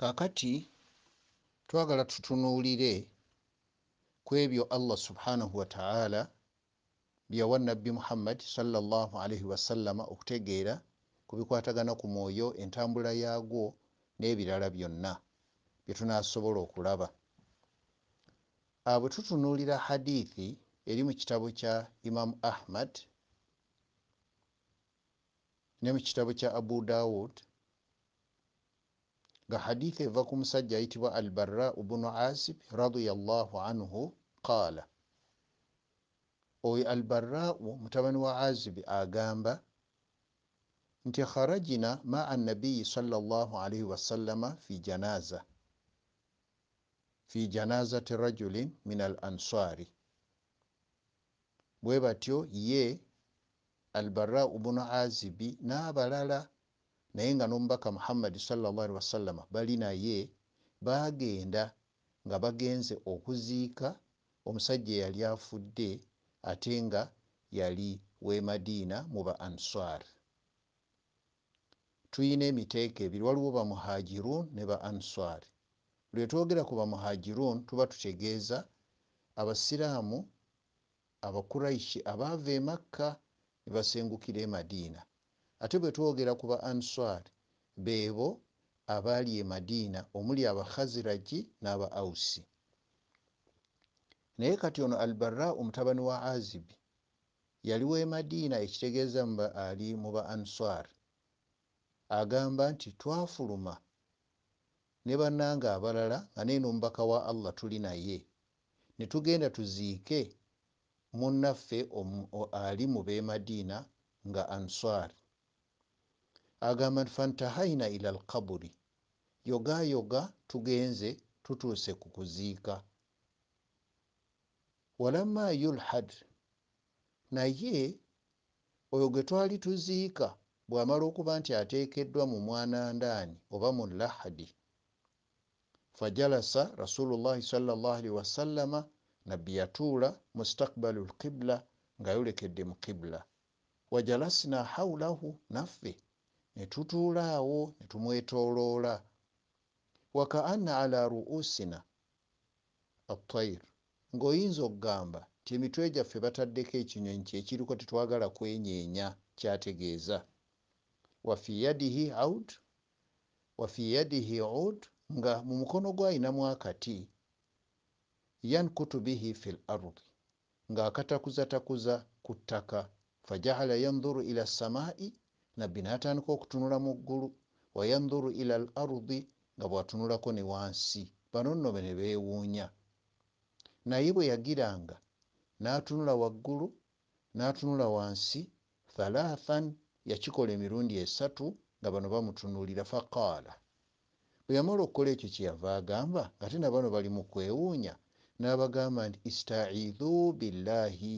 kaakati twagala tutunuulire ku ebyo allah subhanahu wataala byawa nabbi muhammad salaalii wasalama okutegeera ku bikwatagana ku mwoyo entambula yaagwo n'ebirala byonna byetunasobola okulaba ah, bwe tutunuulira hadithi eri mu kitabo kya imamu ahmad ne mu kitabo kya abu daud nga hadithi eva ku musajja ayitibwa al barau bunu asib radiallahu anhu qaala oyo al barau mutabani wa azibi agamba nti kharajina maa nabiyi salllahalaihi wasalama fi janaza fi janazati rajulin min al ansari bwe batyo ye al barau bunu azibi n'abalala na naye nga nomubaka muhammadi salllahali wasallama bali naye bagenda nga bagenze okuziika omusajja eyali afudde ate nga yali wemadiina mu ba answar tuyina emiteeka ebiri waliwo bamuhajirun ne ba answar lwetwogera ku bamuhajirun tuba tutegeeza abasiraamu abakuraishi abaava emakka ne basengukira emadiina ate bwe twogera ku ba answar beebo abaali e madiina omuli abakhaziraji n'aba ausi naye kati ono albarra omutabani wa azibi yali we madiina ekitegeeza ali mu ba answar agamba nti twafuluma ne bannanga abalala nga naye n'omubaka wa allah tuli naye ne tugenda tuziike munaffe ali mu be madiina nga answar agamba nti fantahaina ila alkaburi yogayoga tugenze tutuuse ku kuziika walamma yulhad naye oyo gwe twali tuziika bwamala okuba nti ateekeddwa mu mwana ndaani oba mu lahadi fajalasa rasulullahi salllahalihi wasallama nabbi yatuula mustakbalu lkibula ngayolekedde mu kibula wajalasna haulahu naffe ne tutuula awo ne tumwetooloola wakaanna ala ruusina attayir ng'oyinza okugamba ti emitwe gyaffe bataddeko ekinyonyi kyekiriko tetwagala kwenyeenya kyategeeza wafi yadihi ud nga mu mukono gwayinamu akati yankutu bihi fi l ardi ng'akatakuzatakuza ku ttaka fajacala yanduru ila samaai nabbi n'atandika okutunula mu ggulu wayanduru ila al ardi nga bw'atunulako ne wansi bano nno be ne beewuunya naye bwe yagiranga n'atunula waggulu n'atunula wansi thalaathan yakikola emirundi esatu nga bano bamutunuulira faqaala bwe yamala okukola ekyo kyeyava agamba ngaate na bano bali mu kwewuunya n'abagamba nti istaiidhu billaahi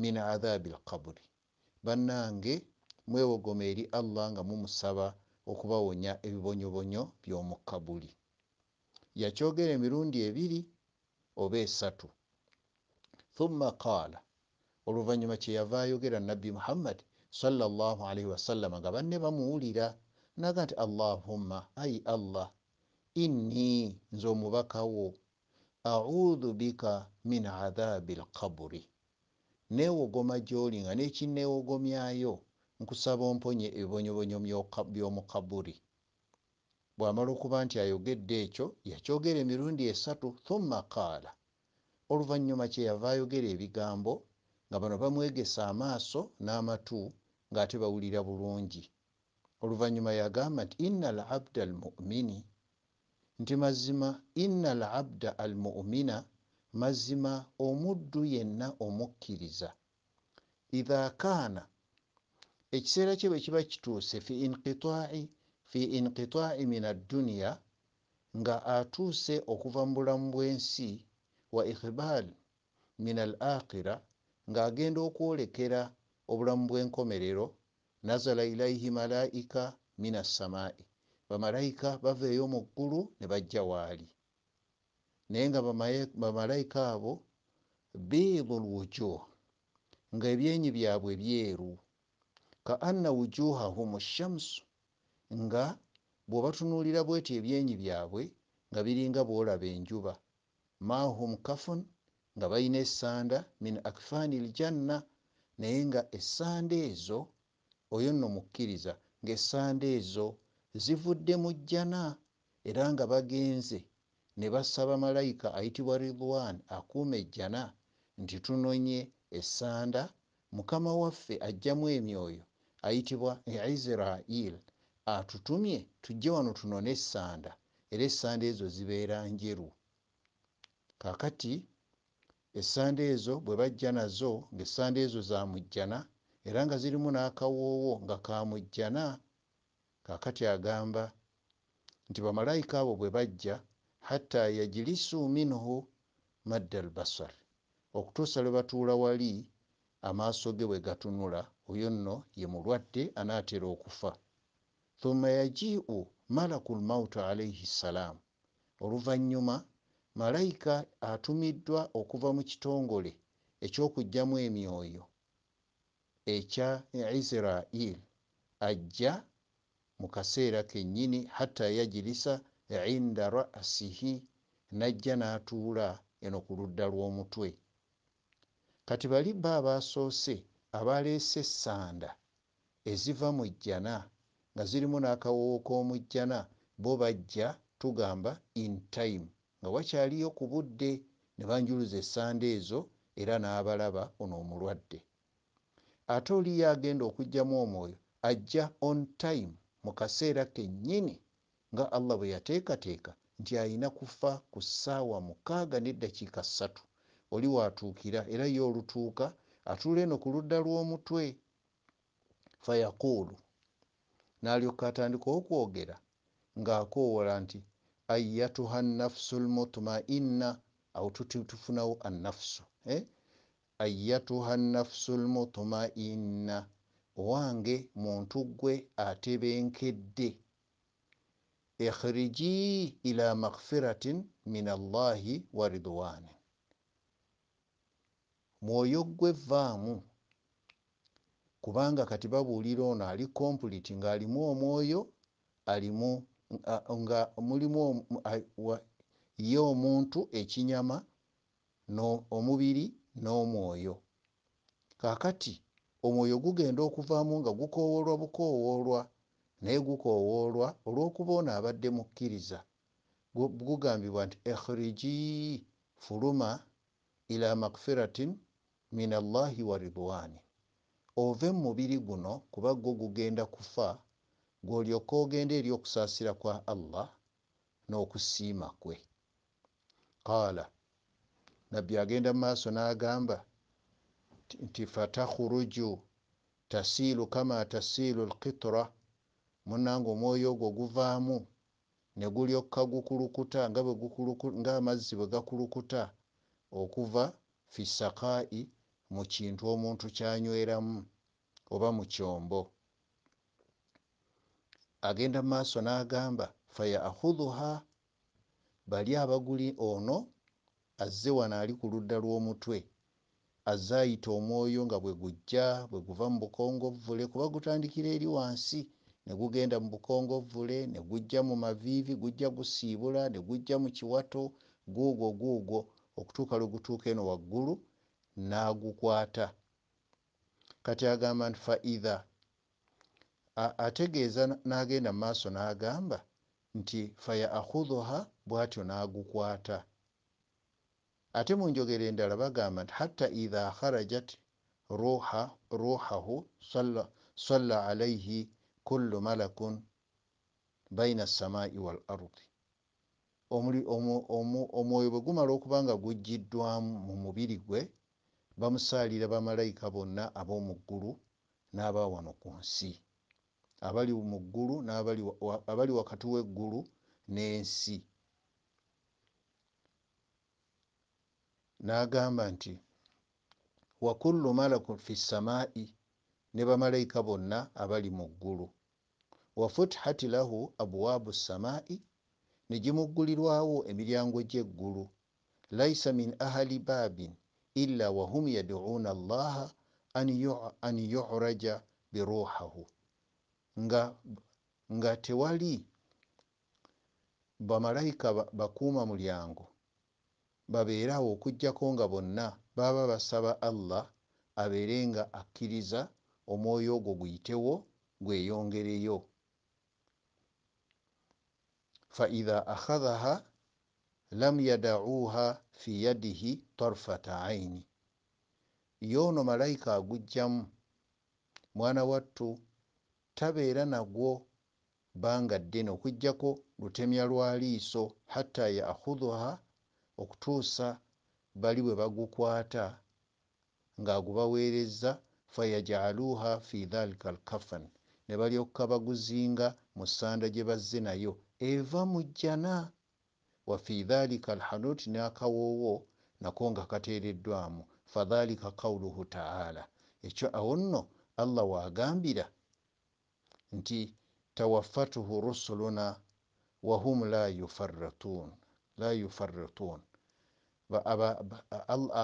min adhaabi alqabuli bannange mwewogoma eri allah nga mumusaba okubawonya ebibonyobonyo byomukabuli yakyogera emirundi ebiri oba esatu thumma qaala oluvanyuma kyeyava ayogera nabbi muhammad salllah wasalama nga banne bamuwulira naga nti allahumma ai allah inni nze omubaka wo audhu bika min adhabi lqaburi neewogoma gyoli nga nekineewogomyayo nkusaba omponye ebibonyobonyo byomukaburi bwamala okuba nti ayogedde ekyo yakyogera emirundi esatu thumma kaala oluvannyuma kyeyava ayogera ebigambo nga bano bamwegesa amaaso n'amatu ng'ate bawulira bulungi oluvannyuma yagamba nti inna al abda almumini nti mazima inna al abda almumina al mazima omuddu yenna omukkiriza idha kaana ekiseera kye bwe kiba kituuse fi inkitaai fi inkitaai min adduniya nga atuuse okuva mu bulamu bw'ensi wa ikbaal min al akira ng'agenda okwolekera obulamu bw'enkomerero nazala ilaihi malaika min assamaai bamalayika bava eyo mu ggulu ne bajja waali naye nga bamalayika abo beeru lwojo nga ebyenyi byabwe byeru ka anna wujuhahum shamsu nga bwobatunuulira bwetyo ebyenyi byabwe nga biringa bwolaba enjuba mahum kafun nga balina essanda min akfani ljanna naye nga essanda ezo oyo nno mukkiriza ngaessanda ezo zivudde mu jjana era nga bagenze ne basaba malayika ayitibwa ridwan akuuma ejjana nti tunonye essanda mukama waffe ajjamu emyoyo ayitibwa israil atutumye tujje wano tunone essanda era essanda ezo zibeera njeru kakati essanda ezo bwe bajja nazo ngaessanda ezo zamujjana era nga zirimu n'akawoowo nga kamujjana kakati agamba nti bamalayika abo bwe bajja hatta yajilisu minhu madda albasar okutuusa lwe batuula wali amaaso ge bwe gatunula oyo nno ye mulwadde anaatera okufa thumma yajiu malaku lmauta alaihi ssalaamu oluvannyuma malayika atumiddwa okuva mu kitongole ekyokugjamu emyoyo ekya isiraili ajja mu kaseera kennyini hatta yajirisa inda rasihi najja n'atuula eno ku ludda lw'omutwe kati bali ba abaasoose abaleese essanda eziva mu jjana nga zirimu n'akawoo k'omujjana bo bajja tugamba intime nga wakyaliyo ku budde ne banjuluza essanda ezo era n'abalaba ono omulwadde ate oliyo agenda okugjamu omwoyo ajja on time mu kaseera kennyini nga allah bwe yateekateeka nti ayina kufa ku ssaawa mukaaga neddakiika ssatu oli waatuukira era ye olutuuka atuula eno ku ludda lw'omutwe fayaquulu n'alyokka atandika okwogera ng'akoowola nti ayatuha nafusu lmutmainna awo tutufunawo annafusu eh? ayatuha nafusu lmutmainna owange muntu gwe atebenkedde ikhriji ila maghfiratin min allahi wa ridwani mwoyo gwe vaamu kubanga kati babuulira ono ali kompliti ng'alimu omwoyo alimu nga mulimu ye omuntu ekinyama omubiri n'omwoyo kaakati omwoyo gugenda okuvaamu nga gukoowolwa bukoowoolwa naye gukowoolwa olw'okuba ono abadde mukkiriza gugambibwa nti ikhriji fuluma ila makfiratin min allahi wa ridwani ove mumubiri guno kuba gwo gugenda kufa gwolyoka ogenda eri okusaasira kwa allah n'okusiima kwe qaala nabbi agenda mu maaso n'agamba nti fatakhuruju tasiilu kama tasiilu lkitra munange omwoyo ogwo guvaamu negulyokka gukulukuta nga amazzi bwe gakulukuta okuva fisakaai mu kintu omuntu kyanyweramu oba mu kyombo agenda mu maaso n'agamba fayaahuduha bali abaguli ono azze wano ali ku ludda lw'omutwe azze ayita omwoyo nga bwe gujja bwe guva mu bukongo buvule kuba gutandikira eri wansi ne gugenda mu bukongovvule ne gujja mu maviivi gujja gusiibula ne gujja mu kiwato guugwo guugwo okutuuka lwe gutuuka eno waggulu n'agukwata kati agamba nti faitha ategeeza n'agenda mu maaso n'agamba nti faya akhudhuha bw'atyo n'agukwata ate mu njogero endala bagamba nti hatta itha kharajat ruhahu salla alaihi kullu malakun baina assamaai walardi omwoyo bwe gumala okuba nga gujjiddwamu mu mubiri gwe bamusaalira bamalayika bonna ab'omu ggulu n'aba wano ku nsi abali mu ggulu abali wakati w'eggulu n'ensi n'agamba nti wa kullu malakun fi ssamaai ne bamalayika bonna abali mu ggulu wafuthati lahu abwaabu samaai ne gimuggulirwawo emiryango gy'eggulu laisa min ahali baabin ila wahum yaduuna allaha an yuraja biruuhahu nga, nga tewali bamalayika bakuuma mulyango babeerawo okugjako nga bonna baba basaba allah abeere nga akkiriza omwoyo ogwo guyitewo gweyongereyo faida akhadhaha lam yadauha fi yadihi tarfata aini yoono malayika agujjamu mwana wattu tabeera nagwo banga ddene okujjako lutemya lwa liiso hatta yakhudhuha okutuusa bali bwe bagukwata ng'agubaweereza fayajaluha fi dhalika alkafan ne balyokka baguzinga mu ssanda gye bazze nayo eva mu jjana wafi dhalika alhanuti n'akawoowo nako nga kateereddwamu fadhalika qauluhu taala ekyo awo nno allah waagambira nti tawaffatuhu rusuluna wahum la yufaratun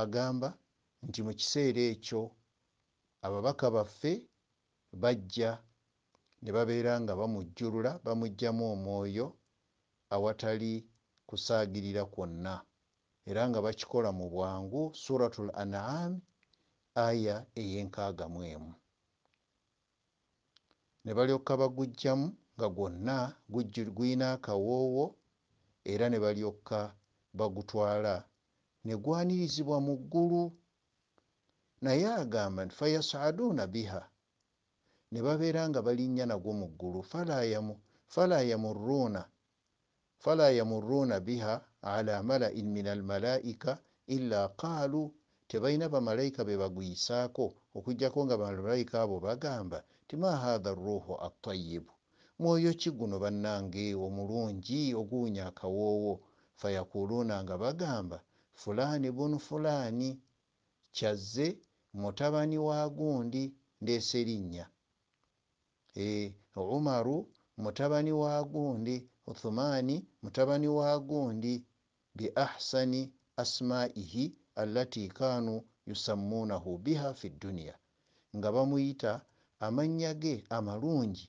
agamba nti mu kiseera ekyo ababaka baffe bajja ne babeera nga bamujjulula bamugjamu omwoyo awatali kusaagirira kwonna era nga bakikola mu bwangu suratul anam aya ey'enkaagamu emu ne balyokka bagujjamu nga gwonna guyina akawoowo era ne balyokka bagutwala ne gwanirizibwa mu ggulu naye agamba nti fayasaduuna biha ne babeera nga balinnya nagwo mu ggulu fala yamuruuna biha ala malain min almalaika ila qaalu tebalina bamalayika be baguyisaako okugjako nga bamalayika abo bagamba ti ma haha ruuhu atayibu mwoyo ki guno bannange omulungi oguwunya akawoowo fayakuluuna nga bagamba fulaani bunu fulaani kyazze mutabani wa gundi ndese linnya e, umaru mutabani wa gundi uthumani mutabani wa gundi bi ahsani asmaihi allati kanu yusammunahu biha fi dduniya nga bamuyita amannya ge amalungi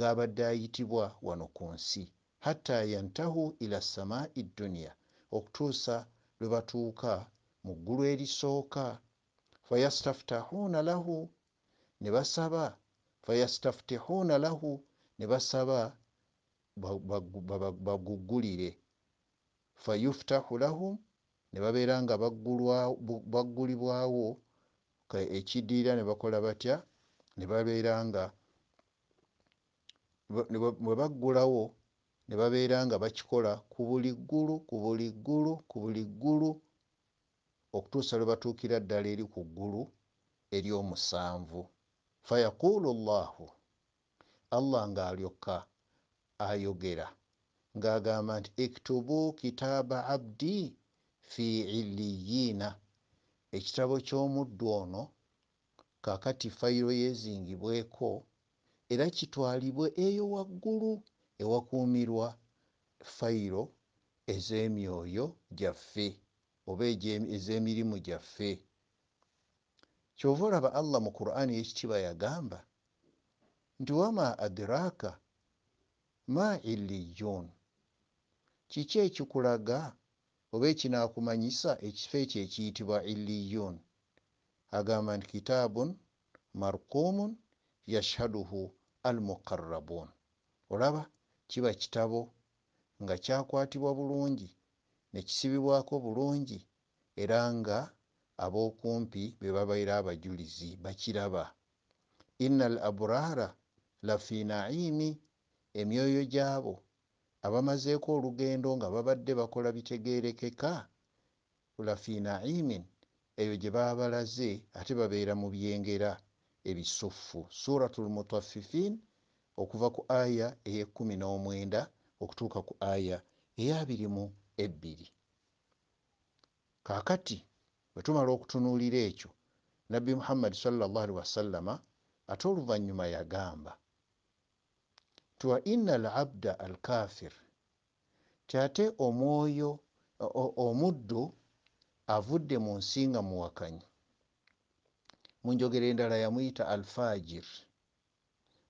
gabadde ayitibwa wano ku nsi hatta yantahu ila samai dduniya okutuusa lwe batuuka mu ggulu erisooka fayastafutahuuna lahu ne basaba fayastafutihuuna lahu ne basaba baguggulire fayuftahu lahum ne babeera nga baggulibwawo ekidiira ne bakola batya ne babeera nga bwe baggulawo ne babeera nga bakikola ku buli ggulu ku buli ggulu ku buli ggulu okutuusa lwe batuukira ddala eri ku ggulu ery'omusanvu fayaquulu llahu allah ng'alyokka ayogera ng'agamba nti iktubu kitaaba abdi fi iliyiina ekitabo ky'omuddu ono kakati fayiro yeezingibweko era kitwalibwe eyo waggulu ewakuumirwa fayiro ez'emyoyo gyaffe oba ez'emirimu gyaffe kyova olaba allah mu quran yekikiba yagamba nti wama adraka ma iliyun kiki ekikulaga oba ekinakumanyisa ekifo ekyo ekiyitibwa iliyun agamba nti kitaabun markumun yashhaduhu almuqarabun olaba kiba kitabo nga kyakwatibwa bulungi nekisibibwako bulungi era nga abokumpi bebabaire abajulizi bakiraba inna al abrara lafi naimi emyoyo gyabo abamazeeko olugendo nga babadde bakola bitegerekeka lafi naimin eyo gye babalaze ate babeera mu byengera ebisuffu surat lmutaffifin okuva ku aya ey19 okutuuka ku aya eya 2 ebbiri kaakati bwe tumala okutunuulira ekyo nabbi muhammadi salallahu alihi wasallama ate oluvannyuma yagamba tiwa inna alabda alkafir tyate omwoyo omuddu avudde mu nsi nga muwakanyi munjogera endala yamuyita alfajir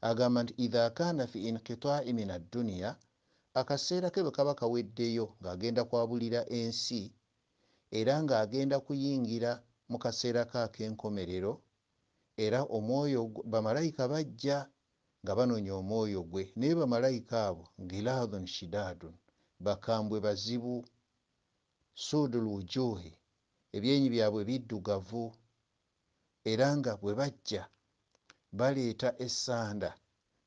agamba nti idha kaana fi inkitai min adduniya akaseera ke bwe kaba kaweddeyo ng'agenda kwabulira ensi era ng'agenda kuyingira mu kaseera ke ak'enkomerero era omwoyo bamalayika bajja nga banonya omwoyo gwe naye bamalayika abo giladun shidadun bakambwe bazibu sudul wujuhi ebyenyi byabwe biddugavu era nga bwe bajja baleeta essanda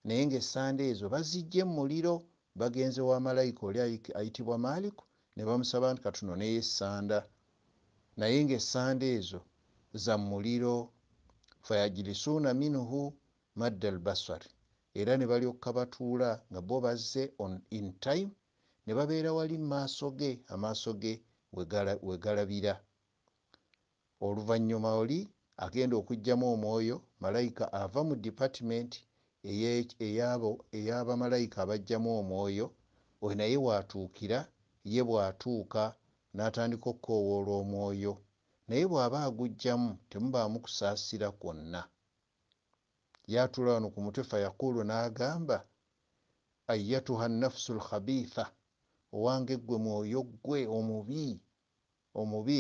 naye ng'essanda ezo bazijja emuliro bagenze wa malayika oli ayitibwa maaliku ne bamusaba nti katunoneyo essanda naye ngaessanda ezo za muliro fayajlisuuna minhu madda albasari era ne balyokka batuula nga bo bazze on in time ne babeera wali mumaaso ge amaaso ge wegalabira oluvannyuma oli agenda okugyamu omwoyo malayika ava mu dipatimenti eyabamalayika abajjamu omwoyo oyo naye bwatuukira ye bwatuuka n'atandika okukoowoola omwoyo naye bw'aba agujjamu temubaamu kusaasira kwonna yatula wano ku mutwe fayaquulu n'agamba ayatuha nafusu lkhabitha owange ggwe mwoyo ggwe omubi omubi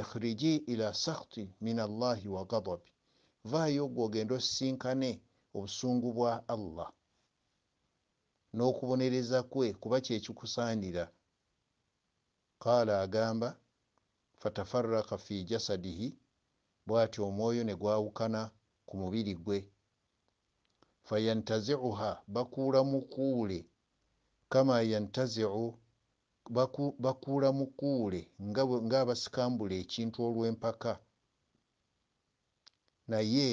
ikhiriji ila sakhti min allahi wa gadabi vaayo ggwe ogenda osisinkane obusungu bwa allah n'okubonereza kwe kuba kyekikusaanira kaala agamba fatafaraka fi jasadihi bwati omwoyo ne gwawukana ku mubiri gwe fayantaziuha bakuula mukuule kama yantaziu bakuula mukuule ngaabasikambula ekintu olw'empaka naye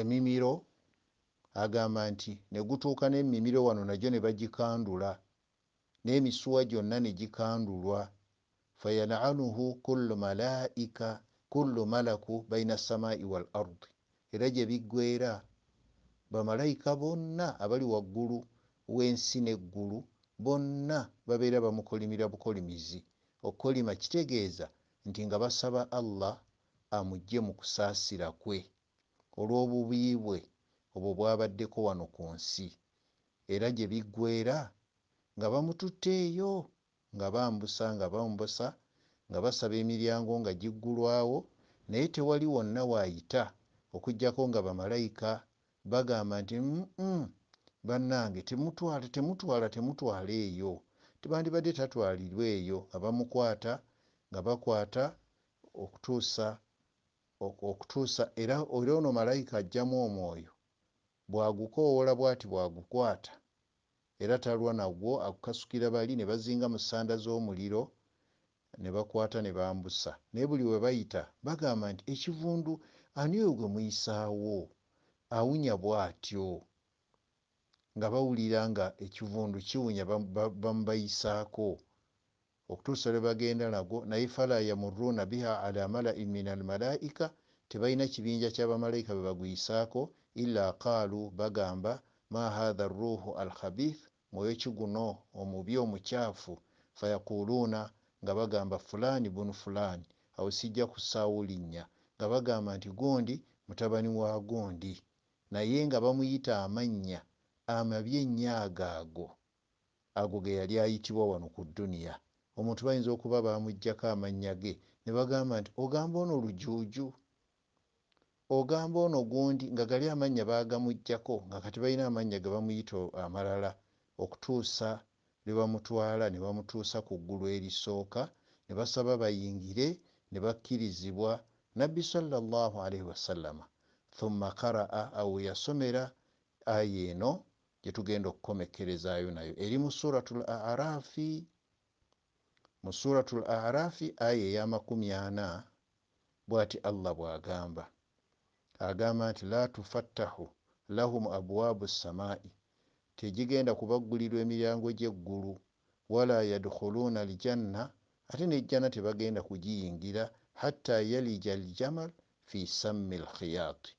emimiro agamba nti negutuuka n'emimiro wano nagyo ne bagikandula n'emisuwa gyonna ne gikandulwa fayanaanuhu kullu malaika kullu malaku baina samaai wal ardi era gye biggwera bamalayika bonna abali waggulu w'ensi n'eggulu bonna babeera bamukolimira bukolimizi okukolima kitegeeza nti nga basaba allah amugye mu kusaasira kwe olw'obubi bwe obwo bwabaddeko wano ku nsi era gye biggweera nga bamututte eyo nga bambusa nga bambusa nga basaba emiryango nga giggulwawo naye tewali wonna waayita okugjako nga bamalayika bagamba nti bannange temutwala temutwala temutwala eyo tebandibadde tatwalirwa eyo nga bamukwata nga bakwata okutuusa okutuusa era oli ono malayika ajjamu omwoyo bwagukoowola bwati bwagukwata era talwa nagwo akukasukira bali ne bazinga mu ssanda z'omuliro ne bakwata ne bambusa naye buli we bayita bagamba nti ekivundu aniyo gwe muyisaawo awunya bw'atyo nga bawulira nga ekivundu kiwunya bamubayisaako ba, ba, ba okutuusa lwe bagenda nago naye fala yamuruuna biha ala malai min almalaika tebalina kibinja kyabamalaika bwe bagwisaako ila qaalu bagamba ma haha ruuhu alkhabith mwoyo kiguno omubi omukyafu fayakuluuna nga bagamba fulaani bunu fulaani awo sijja kusaawo linnya nga bagamba nti gondi mutabani wa gondi naye nga bamuyita amannya amabyennyaaga ago ago ge yali ayitibwa wano ku dduniya omuntu bayinza okuba bamugjako amannya ge ne bagamba nti ogamba ono olujuuju ogamba ono gundi nga gali amannya bagamugjako nga kati balina amannya ge bamuyita amalala okutuusa lwe bamutwala ne bamutuusa ku ggulu erisooka ne basaba bayingire ne bakkirizibwa nabbi salllahalaihi wasallama thumma karaa aw yasomera aya eno gyetugenda okukomekkerezaayo nayo eri mu suratul arafi mu surat l arafi aya eya makumi ana bwati allah bwagamba agamba nti la tufattahu lahum abwaabu samai tegigenda kubaggulirwa emiryango gyeggulu wala yadkhuluuna aljanna ate nejjana tebagenda kugiyingira hatta yalija aljamal fi sammi alkhiyaati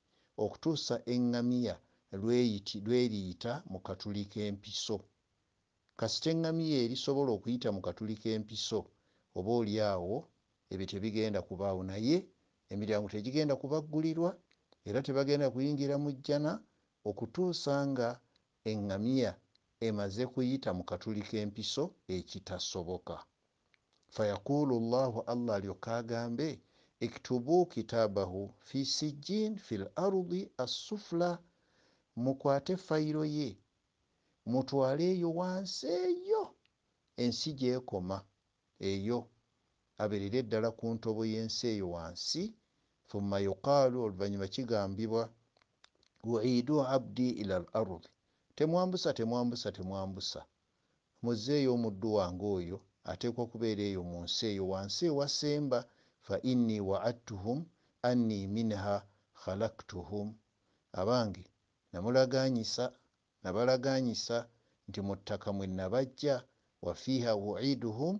okutuusa eŋŋamiya lweriyita mu katuli k'empiso kasitengamiyo erisobola okuyita mu katuli k'empiso oba oli awo ebyo tebigenda kubaawo naye emiryango tegigenda kubaggulirwa era tebagenda kuyingira mu jjana okutuusa nga eŋŋamiya emaze kuyita mu katuli k'empiso ekitasoboka fayaquulu llahu allah alyokka agambe iktubu kitaabahu fi sijjin fi l ardi assufula mukwate fayiro ye mutwale eyo wansi eyo ensi gyekoma eyo abeerera eddala ku ntobo y'ensi eyo wansi thumma yuqaalu oluvannyuma kigambibwa uidu abdi ila al ardi temwambusa temwambusa temwambusa muzeeyo omuddu wange oyo ateekwa kubeera eyo mu nsi eyo wansi ewasemba fainni waadtuhum anni minha khalaktuhum abange namulaganyisa nabalaganyisa nti mu ttaka mwe nabajja wa fiiha uiduhum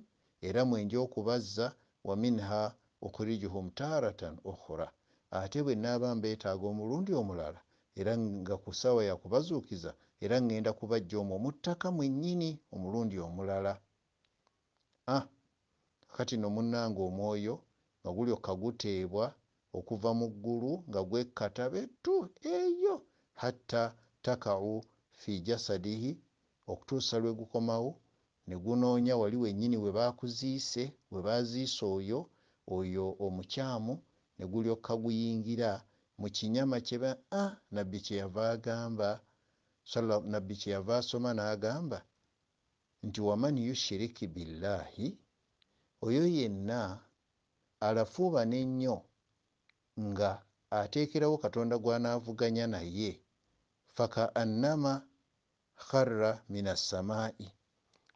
era mwenja okubazza wa minha ukhrijuhum taratan ukhra ate bwe naaba mbeetaaga omulundi omulala era nga ku sawa yakubazuukiza era ŋŋenda kubajja omwo muttaka mwennyini omulundi omulala kati nomunanga omwoyo nga gulyokka guteebwa okuva mu ggulu nga gwekkata bettu eyo hatta takau fi jasadihi okutuusa lwegukomawo negunoonya wali wenyini webakuziise webaziise oyo oyo omukyamu negulyokka guyingira mukinyama kyeba a nabbi kyeyava agamba nabbi kyeyava asoma n'agamba nti waman yushiriki billahi oyo yenna alafuuba nennyo nga ateekerawo katonda gwanaavuganya naye fakaannama harra minasamai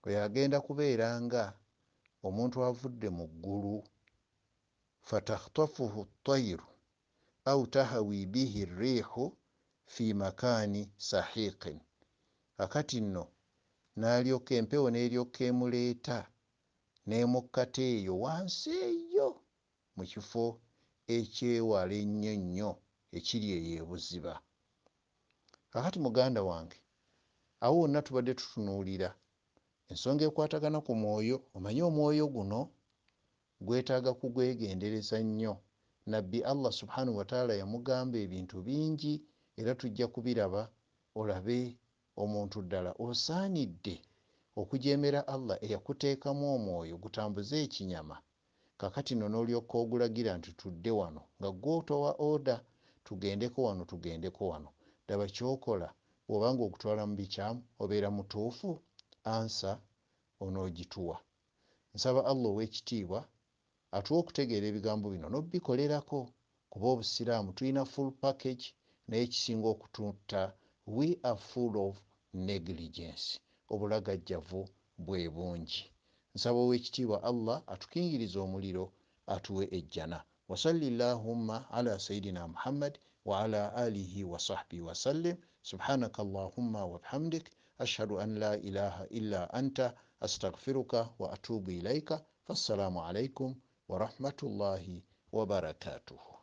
oyo agenda kubeera nga omuntu avudde mu ggulu fatakhtafuhu tayiru au tahawi bihi rihu fi makani sahiqin akati nno nalyoka empewo neryoka emuleeta nemukkata eyo wansi eyo mu kifo ekyewala ennyo nnyo ekiri eyo ebuziba akati muganda wange awo wonna tubadde tutunuulira ensonga ekwatagana ku mwoyo omanye omwoyo guno gwetaaga kugwegendereza nnyo nabbi allah subhanahu wataala yamugamba ebintu bingi era tujja kubiraba olabe omuntu ddala osaanidde okujemera allah eyakuteekamu omwoyo gutambuze ekinyama kakati no n'olyokka ogulagira nti tudde wano nga gwotowa oda tugendeko wano tugendeko wano daba kyokola bwobanga okutwala mu bikyamu obeera mutuufu ansa onoogituwa nsaba allah ow'ekitiibwa atuwa okutegeera ebigambo bino n'obbikolerako kuba obusiraamu tulina full package naye kisinga okututa we are full of negligence obulagajjavu bwe bungi nsaba ow'ekitiibwa allah atukingiriza omuliro atuwe ejjana wasalli llahumma ala sayidina muhammad wa ala alihi wa sahbihi wasallim سبحانك اللهم وبحمدك أشهد أن لا إله إلا أنت أستغفرك وأتوب إليك فالسلام عليكم ورحمة الله وبركاته